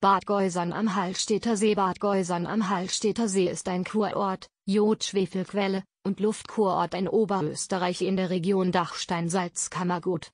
Bad Geusern am Hallstätter See Bad Geusern am Hallstätter See ist ein Kurort, Jodschwefelquelle und Luftkurort in Oberösterreich in der Region Dachstein-Salzkammergut.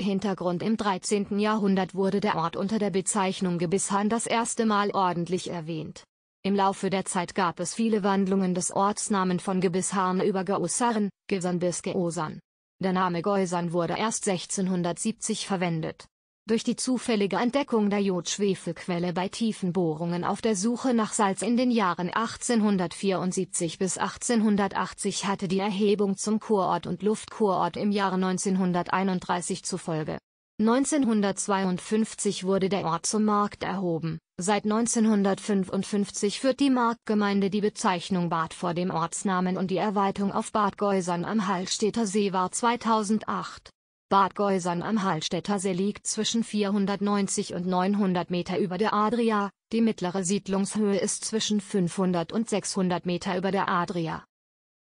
Hintergrund Im 13. Jahrhundert wurde der Ort unter der Bezeichnung Gebissheim das erste Mal ordentlich erwähnt. Im Laufe der Zeit gab es viele Wandlungen des Ortsnamen von Gebisshahn über Geusern, Gesern bis Geosern. Der Name Geusern wurde erst 1670 verwendet. Durch die zufällige Entdeckung der Jodschwefelquelle bei tiefen Bohrungen auf der Suche nach Salz in den Jahren 1874 bis 1880 hatte die Erhebung zum Kurort und Luftkurort im Jahre 1931 zufolge. 1952 wurde der Ort zum Markt erhoben. Seit 1955 führt die Marktgemeinde die Bezeichnung Bad vor dem Ortsnamen und die Erweiterung auf Bad Geusern am Hallstätter See war 2008 Bad Geusern am Hallstättersee liegt zwischen 490 und 900 Meter über der Adria, die mittlere Siedlungshöhe ist zwischen 500 und 600 Meter über der Adria.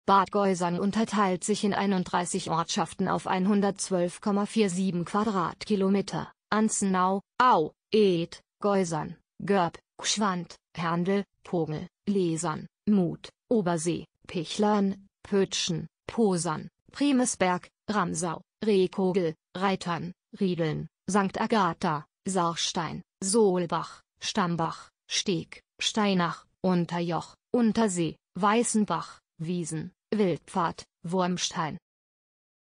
Bad Geusern unterteilt sich in 31 Ortschaften auf 112,47 Quadratkilometer, Anzenau, Au, Eth, Geusern, Görb, Gschwand, Herndl, Pogel, Lesern, Mut, Obersee, Pichlern, Pötschen, Posern, Primesberg, Ramsau, Rehkogel, Reitern, Riedeln, St. Agatha, Sarstein, Sohlbach, Stambach, Steg, Steinach, Unterjoch, Untersee, Weißenbach, Wiesen, Wildpfad, Wurmstein.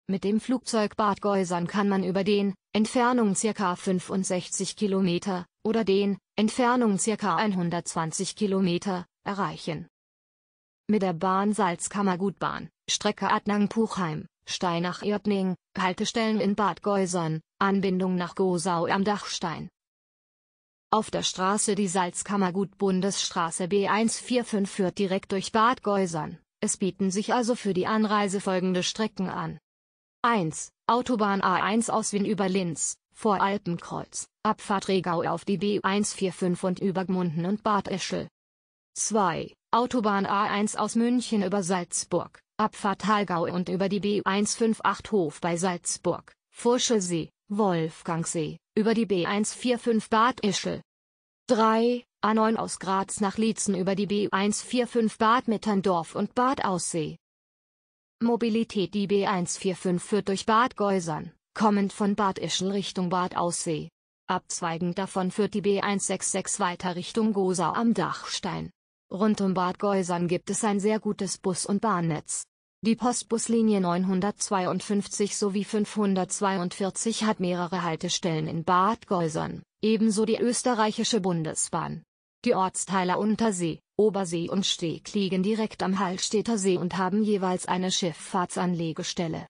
Mit dem Flugzeug Bad Geusern kann man über den, Entfernung ca. 65 Kilometer, oder den, Entfernung ca. 120 Kilometer, erreichen. Mit der Bahn Salzkammergutbahn, Strecke Adnang-Puchheim, Steinach-Jöpning, Haltestellen in Bad Geusern, Anbindung nach Gosau am Dachstein. Auf der Straße die Salzkammergut Bundesstraße B145 führt direkt durch Bad Geusern, es bieten sich also für die Anreise folgende Strecken an. 1. Autobahn A1 aus Wien über Linz, vor Alpenkreuz, Abfahrt Regau auf die B145 und über Gmunden und Bad Ischl. 2. Autobahn A1 aus München über Salzburg, Abfahrt Hallgau und über die B158 Hof bei Salzburg, Furschelsee, Wolfgangsee, über die B145 Bad Ischl. 3. A9 aus Graz nach Liezen über die B145 Bad Mitterndorf und Bad Aussee. Mobilität Die B145 führt durch Bad Geusern, kommend von Bad Ischl Richtung Bad Aussee. Abzweigend davon führt die B166 weiter Richtung Gosau am Dachstein. Rund um Bad Geusern gibt es ein sehr gutes Bus- und Bahnnetz. Die Postbuslinie 952 sowie 542 hat mehrere Haltestellen in Bad Geusern, ebenso die österreichische Bundesbahn. Die Ortsteile Untersee, Obersee und Steg liegen direkt am Hallstätter See und haben jeweils eine Schifffahrtsanlegestelle.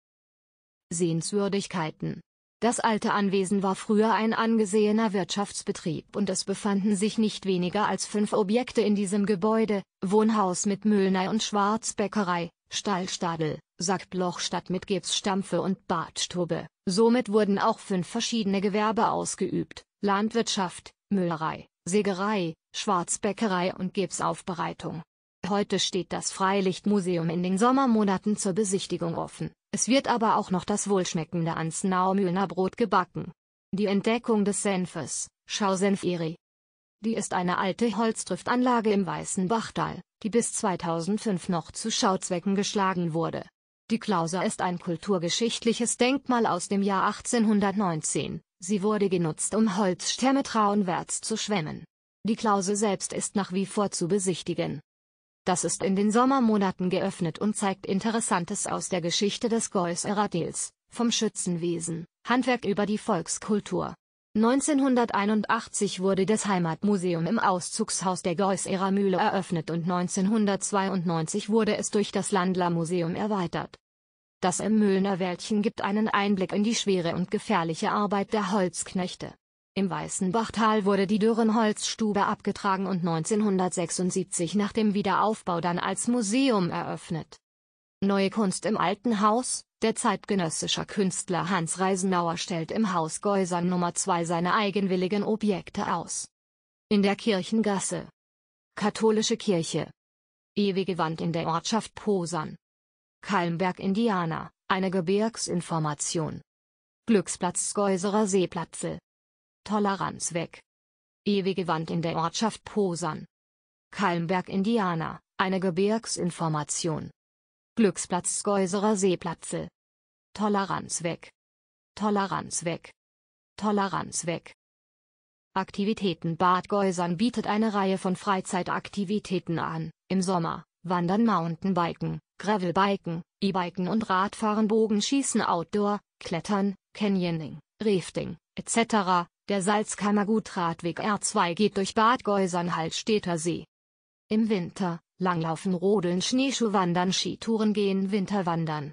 Sehenswürdigkeiten das alte Anwesen war früher ein angesehener Wirtschaftsbetrieb und es befanden sich nicht weniger als fünf Objekte in diesem Gebäude, Wohnhaus mit Müllnei und Schwarzbäckerei, Stallstadel, Sackblochstadt mit Gipsstampfe und Badstube. Somit wurden auch fünf verschiedene Gewerbe ausgeübt, Landwirtschaft, Müllerei, Sägerei, Schwarzbäckerei und Gipsaufbereitung. Heute steht das Freilichtmuseum in den Sommermonaten zur Besichtigung offen. Es wird aber auch noch das wohlschmeckende Ansnaumühner Brot gebacken. Die Entdeckung des Senfes, Schausenfiri. Die ist eine alte Holzdriftanlage im Weißen Bachtal, die bis 2005 noch zu Schauzwecken geschlagen wurde. Die Klauser ist ein kulturgeschichtliches Denkmal aus dem Jahr 1819. Sie wurde genutzt, um Holzstämme traunwärts zu schwemmen. Die Klause selbst ist nach wie vor zu besichtigen. Das ist in den Sommermonaten geöffnet und zeigt Interessantes aus der Geschichte des Geusserer Dils, vom Schützenwesen, Handwerk über die Volkskultur. 1981 wurde das Heimatmuseum im Auszugshaus der Geusserer Mühle eröffnet und 1992 wurde es durch das Landlermuseum erweitert. Das im Mühlener Wäldchen gibt einen Einblick in die schwere und gefährliche Arbeit der Holzknechte. Im Weißen Bachtal wurde die Dürrenholzstube abgetragen und 1976 nach dem Wiederaufbau dann als Museum eröffnet. Neue Kunst im alten Haus Der zeitgenössische Künstler Hans Reisenauer stellt im Haus Geusern Nummer 2 seine eigenwilligen Objekte aus. In der Kirchengasse. Katholische Kirche. Ewige Wand in der Ortschaft Posern Kalmberg Indianer, eine Gebirgsinformation. Glücksplatz Geuserer Seeplatzel. Toleranz weg. Ewige Wand in der Ortschaft Posan. Kalmberg Indianer, eine Gebirgsinformation. Glücksplatz Geuserer Seeplatzel. Toleranz weg. Toleranz weg. Toleranz weg. Aktivitäten Bad Geusern bietet eine Reihe von Freizeitaktivitäten an, im Sommer, Wandern Mountainbiken, Gravelbiken, E-Biken und Radfahren Bogenschießen Outdoor, Klettern, Canyoning, Rafting, etc., der Salzkammer Gutradweg R2 geht durch Bad Geusern-Hallstätter See. Im Winter, Langlaufen, Rodeln, Schneeschuhwandern, Skitouren gehen, Winterwandern.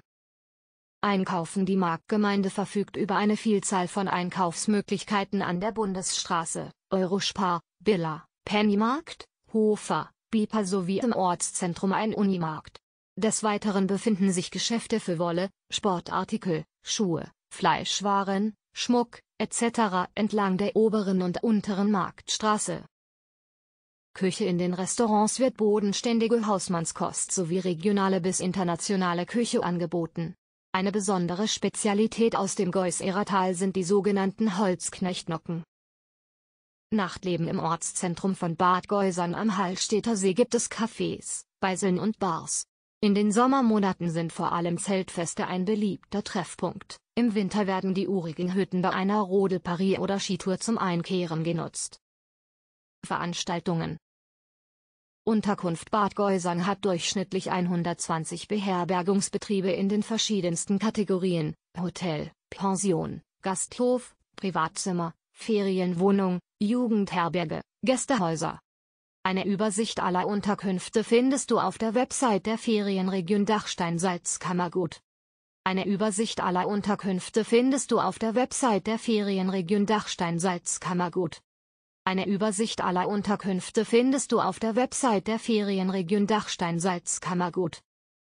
Einkaufen Die Marktgemeinde verfügt über eine Vielzahl von Einkaufsmöglichkeiten an der Bundesstraße, Eurospar, Billa, Pennymarkt, Hofer, Biper sowie im Ortszentrum ein Unimarkt. Des Weiteren befinden sich Geschäfte für Wolle, Sportartikel, Schuhe, Fleischwaren, Schmuck, etc. entlang der oberen und unteren Marktstraße. Küche in den Restaurants wird bodenständige Hausmannskost sowie regionale bis internationale Küche angeboten. Eine besondere Spezialität aus dem Geusserer Tal sind die sogenannten Holzknechtnocken. Nachtleben im Ortszentrum von Bad Geusern am Hallstätter See gibt es Cafés, Beiseln und Bars. In den Sommermonaten sind vor allem Zeltfeste ein beliebter Treffpunkt. Im Winter werden die urigen Hütten bei einer Rodelparie oder Skitour zum Einkehren genutzt. Veranstaltungen Unterkunft Bad Geusang hat durchschnittlich 120 Beherbergungsbetriebe in den verschiedensten Kategorien, Hotel, Pension, Gasthof, Privatzimmer, Ferienwohnung, Jugendherberge, Gästehäuser. Eine Übersicht aller Unterkünfte findest du auf der Website der Ferienregion Dachstein-Salzkammergut. Eine Übersicht aller Unterkünfte findest du auf der Website der Ferienregion Dachstein-Salzkammergut. Eine Übersicht aller Unterkünfte findest du auf der Website der Ferienregion Dachstein-Salzkammergut.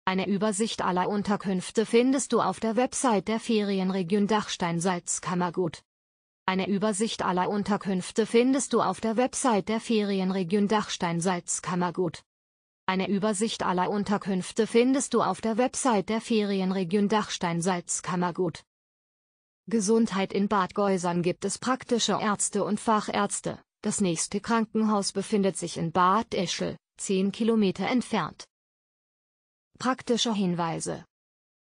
Eine Übersicht aller Unterkünfte findest du auf der Website der Ferienregion Dachstein-Salzkammergut. Eine Übersicht aller Unterkünfte findest du auf der Website der Ferienregion Dachstein-Salzkammergut. Eine Übersicht aller Unterkünfte findest du auf der Website der Ferienregion Dachstein-Salzkammergut. Gesundheit in Bad Geusern gibt es praktische Ärzte und Fachärzte. Das nächste Krankenhaus befindet sich in Bad Ischl, 10 Kilometer entfernt. Praktische Hinweise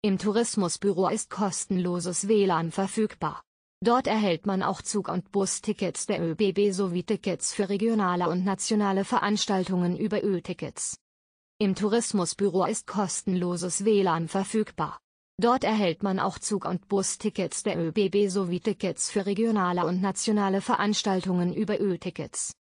Im Tourismusbüro ist kostenloses WLAN verfügbar. Dort erhält man auch Zug- und Bustickets der ÖBB sowie Tickets für regionale und nationale Veranstaltungen über Öltickets. Im Tourismusbüro ist kostenloses WLAN verfügbar. Dort erhält man auch Zug- und Bustickets der ÖBB sowie Tickets für regionale und nationale Veranstaltungen über Öltickets.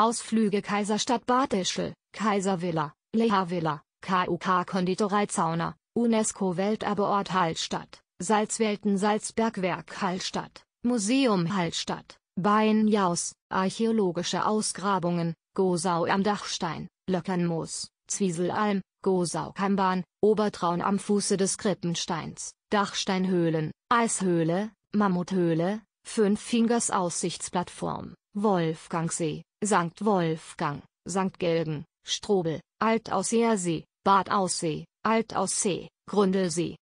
Ausflüge Kaiserstadt Bad Ischl, Kaiservilla, Leha Villa, KUK Konditorei Zauner, UNESCO Welterbeort Hallstatt, Salzwelten Salzbergwerk Hallstatt, Museum Hallstatt, Bein Jaus, archäologische Ausgrabungen, Gosau am Dachstein. Löckernmoos, Zwieselalm, Gosaukamban, Obertraun am Fuße des Krippensteins, Dachsteinhöhlen, Eishöhle, Mammuthöhle, Fünf Fingers Aussichtsplattform, Wolfgangsee, St. Wolfgang, St. Gelgen, Strobel, Altausseersee, Bad Aussee, Altaussee, Gründelsee,